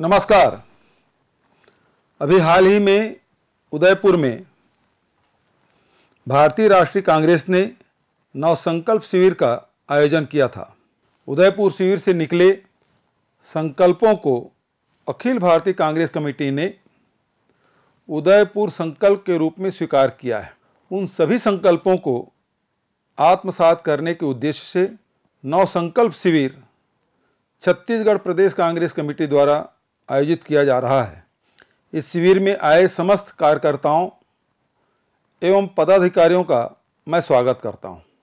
नमस्कार अभी हाल ही में उदयपुर में भारतीय राष्ट्रीय कांग्रेस ने नवसंकल्प शिविर का आयोजन किया था उदयपुर शिविर से निकले संकल्पों को अखिल भारतीय कांग्रेस कमेटी ने उदयपुर संकल्प के रूप में स्वीकार किया है उन सभी संकल्पों को आत्मसात करने के उद्देश्य से नवसंकल्प शिविर छत्तीसगढ़ प्रदेश कांग्रेस कमेटी द्वारा आयोजित किया जा रहा है इस शिविर में आए समस्त कार्यकर्ताओं एवं पदाधिकारियों का मैं स्वागत करता हूँ